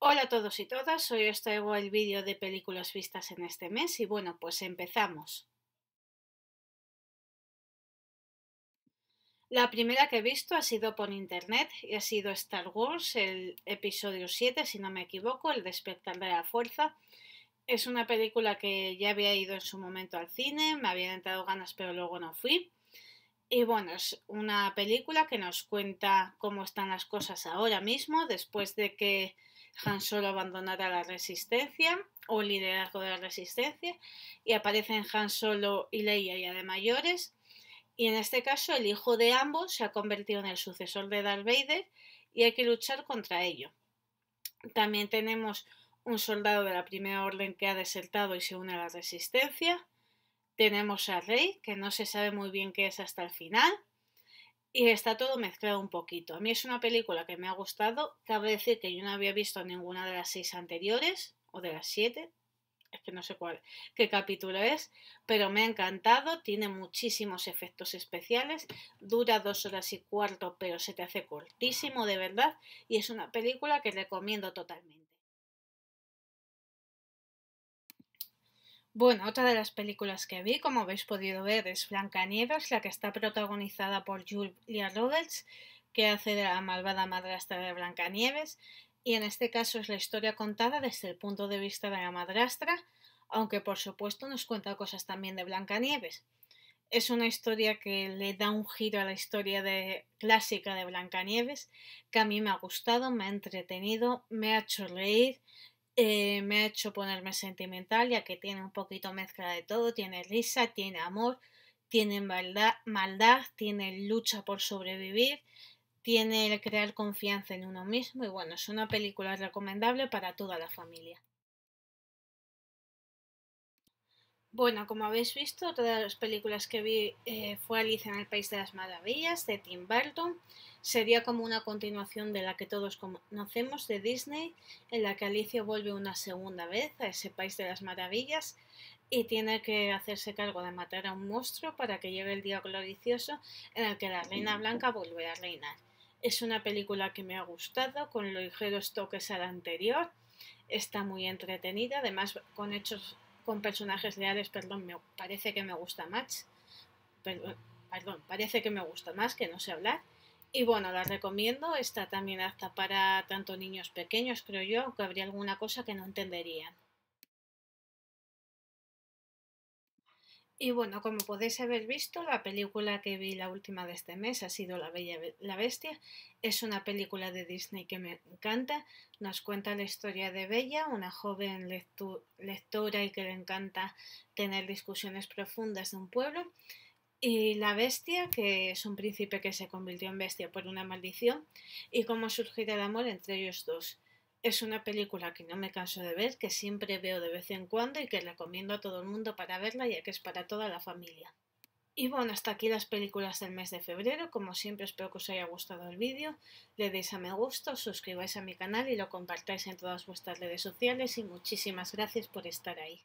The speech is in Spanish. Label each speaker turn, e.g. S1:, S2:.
S1: Hola a todos y todas, hoy os traigo el vídeo de películas vistas en este mes y bueno, pues empezamos. La primera que he visto ha sido por internet y ha sido Star Wars, el episodio 7, si no me equivoco, el despertar de la fuerza. Es una película que ya había ido en su momento al cine, me habían dado ganas pero luego no fui. Y bueno, es una película que nos cuenta cómo están las cosas ahora mismo, después de que han Solo abandonará la resistencia o el liderazgo de la resistencia y aparecen Han Solo y Leia ya de mayores y en este caso el hijo de ambos se ha convertido en el sucesor de Darth Vader y hay que luchar contra ello. También tenemos un soldado de la Primera Orden que ha desertado y se une a la resistencia. Tenemos a Rey, que no se sabe muy bien qué es hasta el final y está todo mezclado un poquito. A mí es una película que me ha gustado. Cabe decir que yo no había visto ninguna de las seis anteriores o de las siete. Es que no sé cuál, qué capítulo es, pero me ha encantado. Tiene muchísimos efectos especiales. Dura dos horas y cuarto, pero se te hace cortísimo de verdad. Y es una película que recomiendo totalmente. Bueno, otra de las películas que vi, como habéis podido ver, es Blancanieves, la que está protagonizada por Julia Roberts, que hace de la malvada madrastra de Blancanieves, y en este caso es la historia contada desde el punto de vista de la madrastra, aunque por supuesto nos cuenta cosas también de Blancanieves. Es una historia que le da un giro a la historia de, clásica de Blancanieves, que a mí me ha gustado, me ha entretenido, me ha hecho reír eh, me ha hecho ponerme sentimental, ya que tiene un poquito mezcla de todo, tiene risa, tiene amor, tiene maldad, maldad tiene lucha por sobrevivir, tiene el crear confianza en uno mismo y bueno, es una película recomendable para toda la familia. Bueno, como habéis visto, todas las películas que vi eh, fue Alicia en el País de las Maravillas de Tim Burton. Sería como una continuación de la que todos conocemos de Disney, en la que Alicia vuelve una segunda vez a ese país de las maravillas y tiene que hacerse cargo de matar a un monstruo para que llegue el día glorioso en el que la Reina Blanca vuelve a reinar. Es una película que me ha gustado, con ligeros toques a la anterior. Está muy entretenida, además con hechos con personajes leales perdón, me parece que me gusta más. perdón, parece que me gusta más, que no sé hablar. Y bueno, la recomiendo, está también apta para tanto niños pequeños, creo yo, aunque habría alguna cosa que no entenderían. Y bueno, como podéis haber visto, la película que vi la última de este mes ha sido La Bella la Bestia. Es una película de Disney que me encanta. Nos cuenta la historia de Bella, una joven lectora y que le encanta tener discusiones profundas de un pueblo. Y la bestia, que es un príncipe que se convirtió en bestia por una maldición, y cómo surgirá el amor entre ellos dos. Es una película que no me canso de ver, que siempre veo de vez en cuando y que recomiendo a todo el mundo para verla ya que es para toda la familia. Y bueno, hasta aquí las películas del mes de febrero. Como siempre espero que os haya gustado el vídeo. Le deis a me gusta, os suscribáis a mi canal y lo compartáis en todas vuestras redes sociales y muchísimas gracias por estar ahí.